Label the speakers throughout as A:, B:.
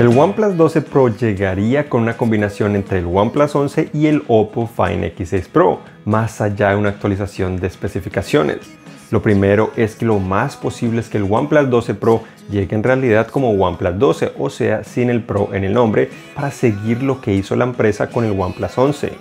A: El OnePlus 12 Pro llegaría con una combinación entre el OnePlus 11 y el Oppo Find X6 Pro, más allá de una actualización de especificaciones. Lo primero es que lo más posible es que el OnePlus 12 Pro llegue en realidad como OnePlus 12, o sea, sin el Pro en el nombre, para seguir lo que hizo la empresa con el OnePlus 11.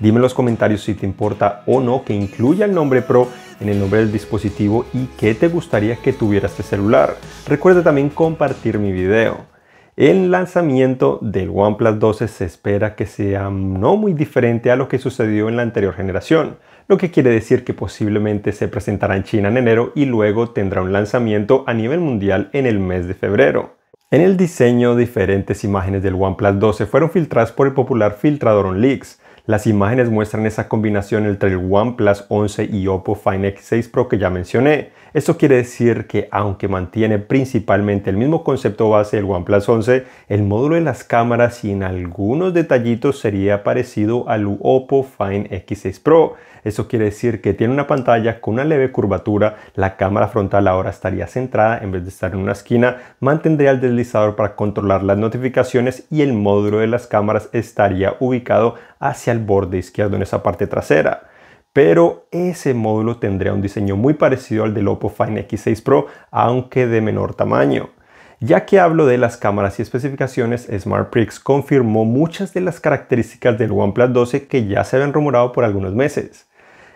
A: Dime en los comentarios si te importa o no que incluya el nombre Pro en el nombre del dispositivo y qué te gustaría que tuviera este celular. Recuerda también compartir mi video. El lanzamiento del OnePlus 12 se espera que sea no muy diferente a lo que sucedió en la anterior generación, lo que quiere decir que posiblemente se presentará en China en enero y luego tendrá un lanzamiento a nivel mundial en el mes de febrero. En el diseño, diferentes imágenes del OnePlus 12 fueron filtradas por el popular filtrador OnLeaks, las imágenes muestran esa combinación entre el OnePlus 11 y Oppo Find X6 Pro que ya mencioné. Eso quiere decir que aunque mantiene principalmente el mismo concepto base del OnePlus 11, el módulo de las cámaras y en algunos detallitos sería parecido al Oppo Find X6 Pro. Eso quiere decir que tiene una pantalla con una leve curvatura, la cámara frontal ahora estaría centrada en vez de estar en una esquina, mantendría el deslizador para controlar las notificaciones y el módulo de las cámaras estaría ubicado hacia el borde izquierdo en esa parte trasera. Pero ese módulo tendría un diseño muy parecido al del Oppo Find X6 Pro, aunque de menor tamaño. Ya que hablo de las cámaras y especificaciones, SmartPrix confirmó muchas de las características del OnePlus 12 que ya se habían rumorado por algunos meses.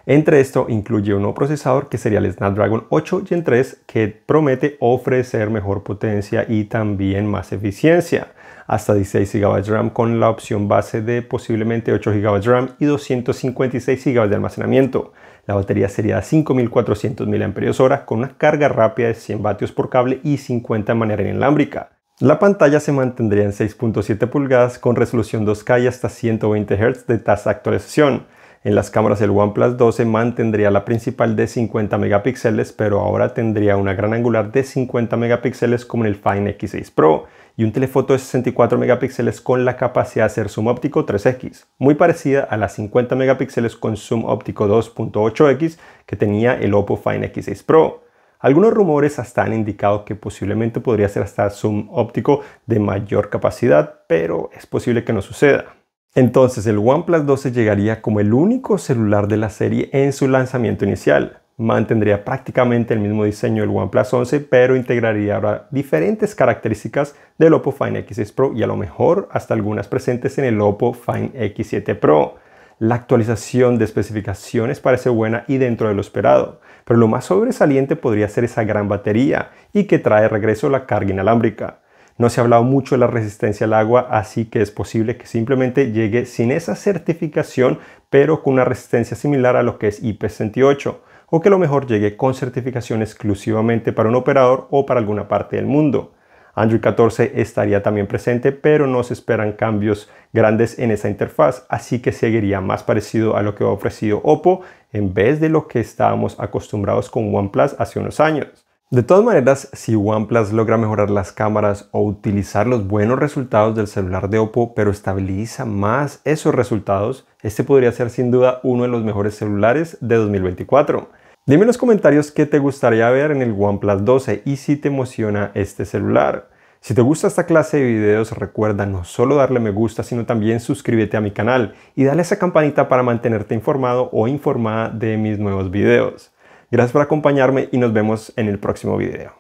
A: Entre esto incluye un nuevo procesador que sería el Snapdragon 8 Gen 3 que promete ofrecer mejor potencia y también más eficiencia. Hasta 16 GB de RAM con la opción base de posiblemente 8 GB de RAM y 256 GB de almacenamiento. La batería sería de 5400 mAh con una carga rápida de 100 vatios por cable y 50 de manera inalámbrica. La pantalla se mantendría en 6.7 pulgadas con resolución 2K y hasta 120 Hz de tasa de actualización. En las cámaras el OnePlus 12 mantendría la principal de 50 megapíxeles, pero ahora tendría una gran angular de 50 megapíxeles como en el Fine X6 Pro y un telefoto de 64 megapíxeles con la capacidad de hacer zoom óptico 3x, muy parecida a las 50 megapíxeles con zoom óptico 2.8x que tenía el Oppo Fine X6 Pro. Algunos rumores hasta han indicado que posiblemente podría ser hasta zoom óptico de mayor capacidad, pero es posible que no suceda. Entonces el OnePlus 12 llegaría como el único celular de la serie en su lanzamiento inicial. Mantendría prácticamente el mismo diseño del OnePlus 11, pero integraría ahora diferentes características del Oppo Find X6 Pro y a lo mejor hasta algunas presentes en el Oppo Find X7 Pro. La actualización de especificaciones parece buena y dentro de lo esperado, pero lo más sobresaliente podría ser esa gran batería y que trae regreso la carga inalámbrica. No se ha hablado mucho de la resistencia al agua, así que es posible que simplemente llegue sin esa certificación, pero con una resistencia similar a lo que es IP68, o que a lo mejor llegue con certificación exclusivamente para un operador o para alguna parte del mundo. Android 14 estaría también presente, pero no se esperan cambios grandes en esa interfaz, así que seguiría más parecido a lo que ha ofrecido Oppo en vez de lo que estábamos acostumbrados con OnePlus hace unos años. De todas maneras, si OnePlus logra mejorar las cámaras o utilizar los buenos resultados del celular de Oppo, pero estabiliza más esos resultados, este podría ser sin duda uno de los mejores celulares de 2024. Dime en los comentarios qué te gustaría ver en el OnePlus 12 y si te emociona este celular. Si te gusta esta clase de videos, recuerda no solo darle me gusta, sino también suscríbete a mi canal y dale esa campanita para mantenerte informado o informada de mis nuevos videos. Gracias por acompañarme y nos vemos en el próximo video.